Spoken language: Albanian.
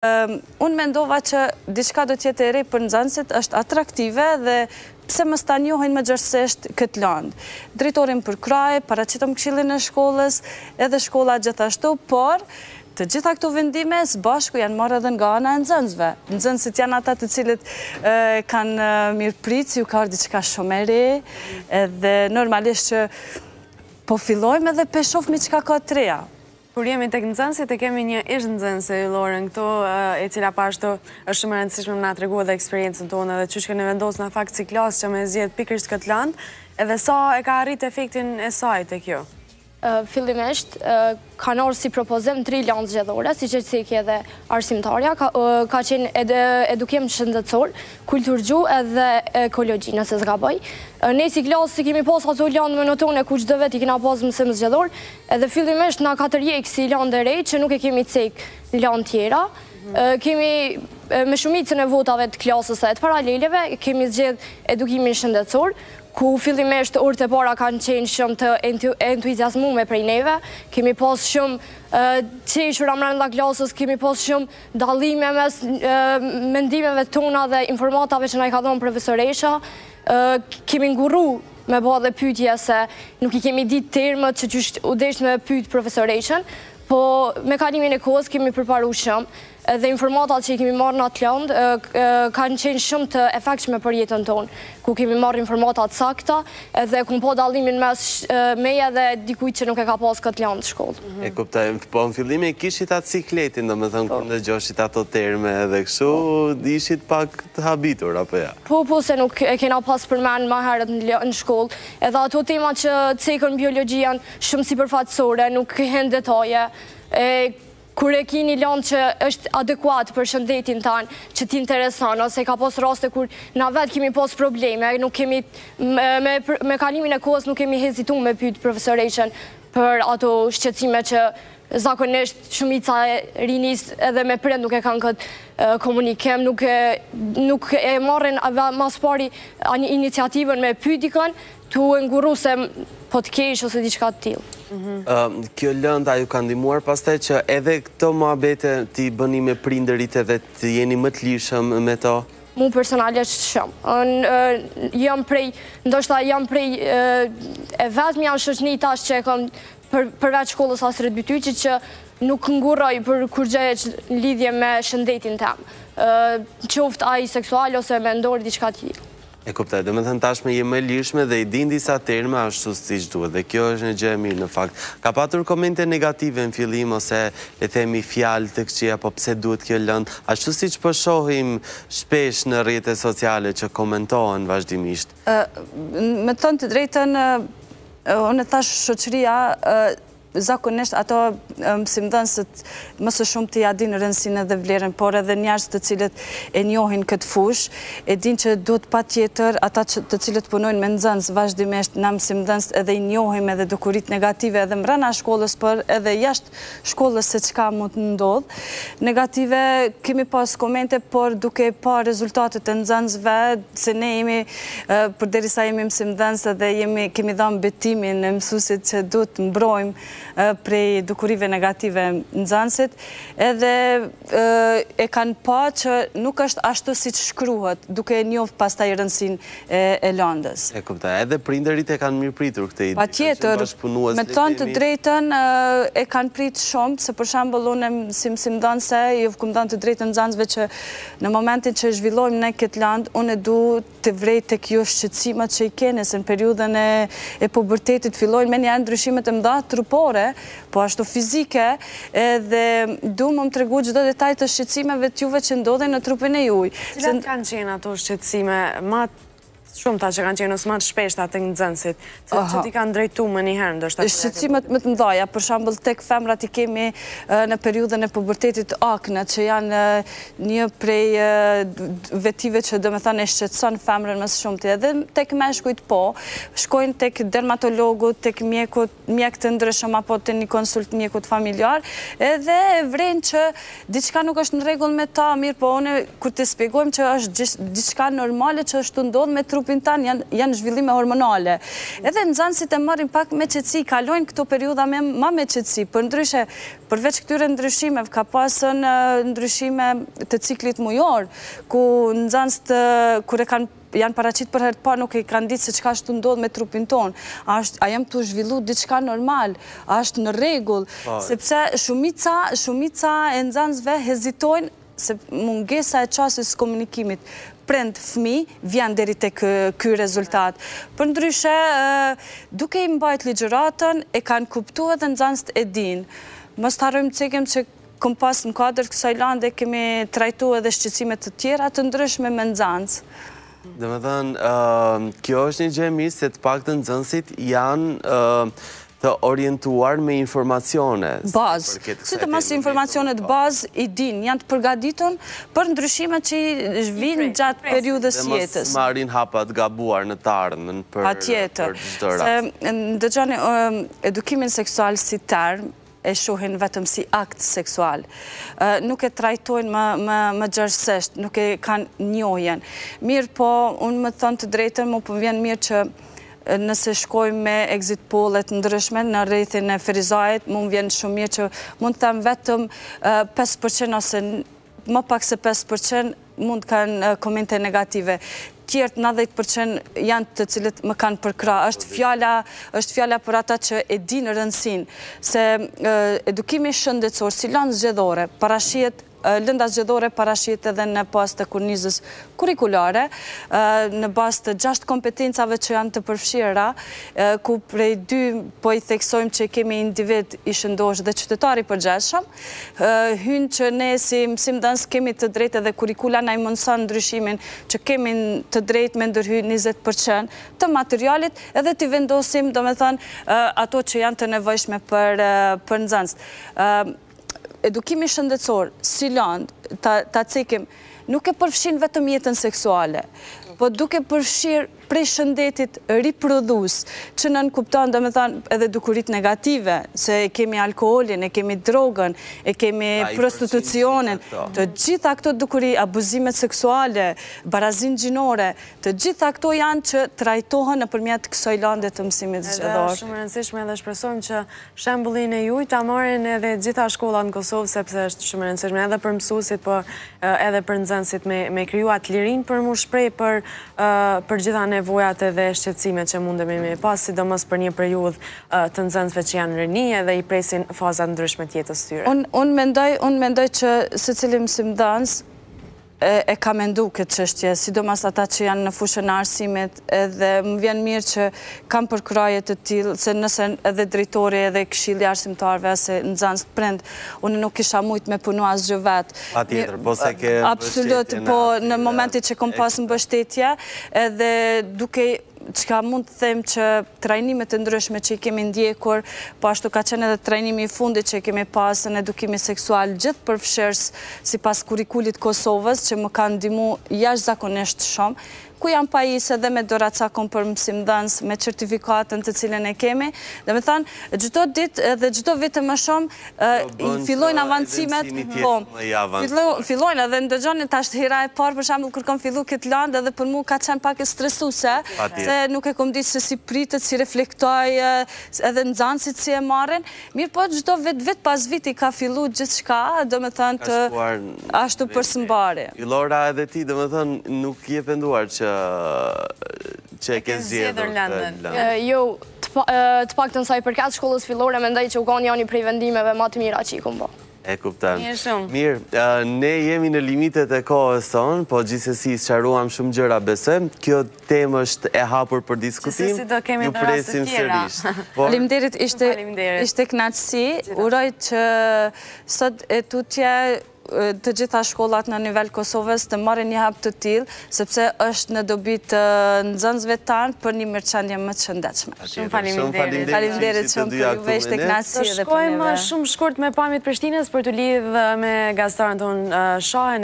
Ehm, unë mendova që diçka do tjetë e rej për nëzënsit është atraktive dhe pse më stanjohin më gjërsesht këtë landë. Dritorin për kraje, para qëto më këshillin e shkollës, edhe shkolla gjithashtu, por të gjitha këtu vendime së bashku janë marrë edhe nga ana e nëzënsve. Nëzënsit janë ata të cilit kanë mirë pritë, ju ka orë diçka shumë e re, edhe normalisht që po fillojmë edhe peshofmi qka ka treja kur jemi tek nxënësit, e kemi një ish nxënëse i Lauren këtu, e cila pa ashtu është shumë e rëndësishme na treguar dhe eksperiencën tonë dhe çish kanë vendosë në fakt ciklas që më zgjidh pikërisht këtë landë, edhe sa e ka arrit efektin e saj te kjo fillimisht ka nërë si propozim tri lanës gjedhore, si që që i kje dhe arsimtarja, ka qenë edukim shëndetësor, gju, edhe ekologi, nëse zga bëj. Ne si klasë si kemi posë ato lanë më në tonë ku që dhe vetë i kena posë mëse mësë edhe fillimisht nga katër jekë si lanë dhe rejtë, që nuk e kemi cekë lanë tjera. Kemi me shumicën e votave të klasës dhe të paraleleve, kemi zgjedh edukimin shëndetësor, ku fillimesht e para kanë qenë shumë të entuizjasmume prej neve, kemi posë shumë qeshur amran dhe klasës, kemi posë shumë dalime mes mendimeve tona dhe informatave që na i ka dhonë profesoresha, kemi nguru me bo dhe pytje se nuk i kemi ditë termët që qështë u deshtë me pytë profesoreshen, po me e kohës kemi përparu shumë dhe informatat që i kemi marrë në Atlant kanë qenë shumë të efekshme për jetën tonë, ku kemi marrë informatat sakta dhe ku në po dalimin mes meja dhe dikuj që nuk e ka pasë këtë lëndë shkollë. E kuptajmë, po në fillime kishit atë cikletin, do me thënë po. kërë në gjoshit ato terme dhe këshu, ishit pak të habitur, apo ja? Po, po, se nuk e kena pasë përmenë herët në shkollë, edhe ato tema që cekën biologian shumë si nuk këhen detaje, kërë e ki një lëndë që është adekuat për shëndetin tanë që ti intereson, ose ka posë raste kur na vetë kemi posë probleme, me kalimin e kohës nuk kemi hezitu me pytë profesoreshen për ato shqecime që zakonisht shumica e rinis edhe me prend nuk e kanë këtë komunikem, nuk e marrin maspari pari iniciativën me pytikën, të nguru se po të kesh ose diqka të tilë. Ehm, kjo lënda ju ka ndimuar pastaj që edhe këto më abete ti bëni me prinderit edhe të jeni më të lishëm me to? Mu personalisht shumë. Jam prej, ndoshta jam prej, e vetëm janë shëshni tash që e kom përveç shkollës asë rëtbytyqit që nuk nguroj për kërgje e lidhje me shëndetin temë. Qoft a i seksual ose me ndorë diqka t'jilë. E kuptaj, dhe me thënë tashme jemë e lishme dhe i dindi sa terme ashtu si duhet, dhe kjo është në gjemi në fakt. Ka patur komente negative në fillim ose e themi fjalë të këqia, po pse duhet kjo lëndë, ashtu si që përshohim po shpesh në rrete sociale që komentohen vazhdimisht? Me thënë të drejten, unë e thashë shëqëria, zakonisht ato mësim dhënë se së shumë të dinë rëndësinë edhe vlerën, por edhe njërës të cilët e njohin këtë fush, e din që duhet pa tjetër ata të cilët punojnë me nëzënës vazhdimisht në mësim dhënës edhe i njohim edhe dukurit negative edhe më rana shkollës, por edhe jashtë shkollës se qka mund të ndodhë. Negative kemi pas komente, por duke pa rezultatet e nëzënësve, se ne jemi, për derisa jemi mësim dhënës edhe kemi dhëmë betimin në mësusit që duhet mbrojmë prej dukurive negative në zansit, edhe e kanë pa që nuk është ashtu si që shkruhet, duke e njovë pas ta i rëndësin e landës. E këpta, edhe prinderit e kanë mirë pritur këte i dikë, që bashkëpunuas Me tonë të drejten e kanë prit shumë, se për unë si më si se, ju këmë dhënë të drejten në zansve që në momentin që zhvillojmë ne këtë landë, unë e du të vrejt të kjo shqecimat që i kene, se në periudën e pobërtetit fillojnë me një ndryshimet e mdha trupor, po ashtu fizike, dhe du më më tregu gjithë do detaj të shqecimeve t'juve që ndodhe në trupin e juj. Cilat kanë qenë ato shqecime, ma Shumë ta që kanë qenë nësë matë shpeshta të dëzënsit, që ti kanë drejtu më një herë ndështë. Shqecimet më të mdoja, për shambull të këtë femrat i kemi në periudën e pubertetit akne, që janë një prej vetive që dhe me thënë e shqecën femrën mësë shumë të edhe të këtë meshkujt po, shkojnë të këtë dermatologu, të këtë mjek të ndryshëm, apo të një konsult mjekut familjar, edhe vrenë që diçka nuk është në regull me ta, mirë po une, kur trupin tanë janë, janë zhvillime hormonale. Edhe nxënësit e marrin pak me qetësi, kalojnë këto periudha me më me qetësi. Por ndryshe, përveç këtyre ndryshimeve ka pasën ndryshime të ciklit mujor ku nxënësit kur e kanë janë paracit për herë të parë, nuk e kanë ditë se qka është të ndodhë me trupin tonë. A, a të zhvillu diçka normal, a është në regull, po. sepse shumica, shumica e nëzansve hezitojnë se mungesa e qasës komunikimit prend fëmi, vjen deri të këj rezultat. Për ndryshe, duke i mbajt ligjëratën, e kanë kuptu edhe në zanës të edin. Mos të harëm të cikim që këm pas në kodrë kësa i lande, kemi trajtu edhe shqicimet të tjera të ndryshme me në zanës. Dhe me dhenë, kjo është një gjemi se të pak të nëzënsit janë të orientuar me informacione. Bazë, që të mas informacione bazë i din, janë të përgaditon për ndryshimet që i zhvinë gjatë periudës jetës. Dhe masë marin hapat gabuar në tarnën për gjithëra. Dhe gjani, edukimin seksual si tarnë, e shuhin vetëm si akt seksual. Nuk e trajtojnë më gjërësesht, nuk e kanë njojen. Mirë po, unë më thënë të drejtën, më përvjen mirë që nëse shkojmë me exit pollet ndryshme në rrethin e frizajt, mund vjen shumë mirë që mund të them vetëm 5% ose më pak se 5% mund kanë komente negative. Tjertë 90% janë të cilët më kanë përkra. është fjalla, është për ata që e dinë rëndësin, se edukimi shëndetësor, si lanë zgjedhore, parashiet, lënda zgjedhore parashit edhe në pas të kurnizës kurikulare, në bas të gjasht kompetencave që janë të përfshira, ku prej dy po i theksojmë që kemi individ i shëndosh dhe qytetari për gjeshëm, hynë që ne si mësim dënsë kemi të drejt edhe kurikula na i mënësën ndryshimin që kemi të drejt me ndërhy 20% të materialit edhe të vendosim, do me thënë, ato që janë të nevojshme për nëzënës edukimi shëndetësor, si land, ta cikim, nuk e përfshin vetëm jetën seksuale, po duke përfshirë prej shëndetit riprodhus, që në nënkupton, dhe me thanë, edhe dukurit negative, se e kemi alkoholin, e kemi drogën, e kemi prostitucionin, të gjitha këto dukurit, abuzimet seksuale, barazin gjinore, të gjitha këto janë që trajtohën në përmjetë kësoj të mësimit gjithëdor. Edhe shumë rëndësishme edhe shpresojmë që shembulin e juj të amarin edhe gjitha shkolla në Kosovë, sepse është shumë rëndësishme edhe për mësusit, edhe për nëzënsit me kryuat lirin për mu shprej për gjitha ne nevojat edhe shqecime që mundemi me pas, si do mësë për një periudh të nëzëndve që janë rënije dhe i presin fazat ndryshme tjetës tyre? Unë mendoj që se cilim si më e ka mendu këtë qështje, sidomas ata që janë në fushën arsimit edhe më vjen mirë që kam përkrajet të tilë, se nëse edhe dritori edhe këshili arsimtarve se në zanës të prendë, unë nuk isha mujtë me punu asë gjë vetë. Pa tjetër, po se ke bështetje po në... Absolut, po në momenti që kom pasë në bështetje edhe duke që ka mund të them që trajnimet të ndryshme që i kemi ndjekur, po ashtu ka qenë edhe trajnimi i fundit që i kemi pasë në edukimi seksual gjithë përfshërës si pas kurikulit Kosovës që më kanë dimu jash zakonesht shumë, ku janë pajisë edhe me dora cakon për mësim dhënës, me certifikatën të cilën e kemi, dhe me thanë, gjitho dit dhe gjitho vitë më shumë, fillojnë avancimet, fillojnë edhe ndëgjonë, po, në tashtë hira e parë, për shambull, kërkom fillu këtë landë, edhe për mu ka qenë pak e stresuse, se nuk e kom ditë se si pritët, si reflektoj, edhe në zanë si e marën, mirë po gjitho vitë, pas viti ka fillu gjithë shka, dhe me thanë, ashtu për Ilora edhe ti, dhe me thanë, nuk je penduar që që e kënë zjedhër London. Jo, të pak të nësaj përkat shkollës fillore, me ndaj që u konë janë i prej vendimeve ma të mira që i kumë E kuptan. Mirë shumë. Mirë, ne jemi në limitet e kohës tonë, po gjithësësi së qaruam shumë gjëra besëm, Kjo temë është e hapur për diskutim. ju do kemi dhe rastë të Limderit ishte knatësi. Uroj që sot e tutje të gjitha shkollat në nivel Kosovës të mare një hap të tijlë, sepse është në dobi të nëzënzve tarnë për një mërçandje më të shëndecme. Shumë falim dherit, shumë falim dherit, shumë për vështë e knaci e dhe për njëve. Shumë shkurt me pamit përshtinës për të lidhë me gastarën të shohen,